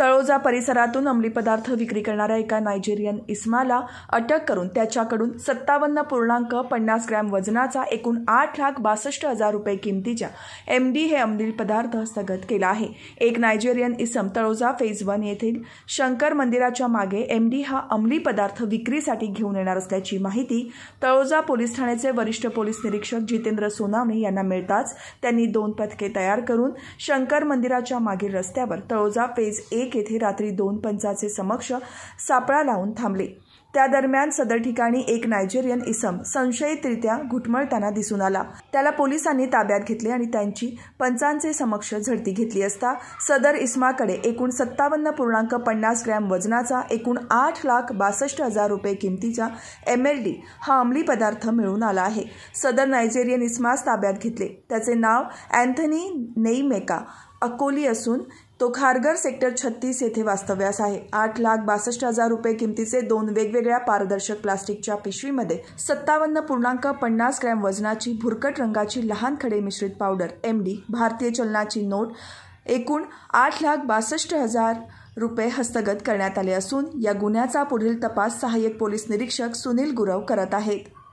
तळोजा परिसरातून अंमली पदार्थ विक्री करणाऱ्या एका नायजेरियन इस्माला अटक करून त्याच्याकडून सत्तावन्न पूर्णांक पन्नास ग्रॅम वजनाचा एकूण आठ लाख बासष्ट हजार रुपये किमतीच्या एम डी हे अंमली पदार्थ हस्तगत केला आहे एक नायजेरियन इसम तळोजा फेज वन येथील शंकर मंदिराच्या मागे एम डी हा अंमली पदार्थ विक्रीसाठी घेऊन येणार असल्याची माहिती तळोजा पोलीस ठाण्याचे वरिष्ठ पोलीस निरीक्षक जितेंद्र सोनावणे यांना मिळताच त्यांनी दोन पथके तयार करून शंकर मंदिराच्या मागील रस्त्यावर तळोजा फेज ए एक येथे रात्री दोन पंचाचे समक्ष सापळा लावून थांबले त्या दरम्यान सदर ठिकाणी एक नायजेरियन इसम संशयितरित्या घुटमळताना दिसून आला त्याला पोलिसांनी ताब्यात घेतले आणि त्यांची पंचांचे समक्ष झडती घेतली असता सदर इसमाकडे एकूण सत्तावन्न पूर्णांक पन्नास ग्रॅम वजनाचा एकूण आठ लाख बासष्ट हजार रुपये किमतीचा एम एल डी हा अंमली पदार्थ मिळून आला आहे सदर नायजेरियन इस्मास ताब्यात घेतले त्याचे नाव अँथनी नेईमेका अकोली असून तो खारघर सेक्टर छत्तीस येथे वास्तव्यास आहे आठ लाख बासष्ट हजार रुपये किमतीचे दोन वेगवेगळ्या पारदर्शक प्लास्टिकच्या पिशवीमध्ये सत्तावन्न पूर्णांक पन्नास ग्रॅम वजनाची भुरकट रंगाची लहान खडे मिश्रित पावडर एम डी भारतीय चलनाची नोट एकूण आठ लाख बासष्ट हजार रुपये हस्तगत करण्यात आले असून या गुन्ह्याचा पुढील तपास सहाय्यक पोलीस निरीक्षक सुनील गुरव करत आहेत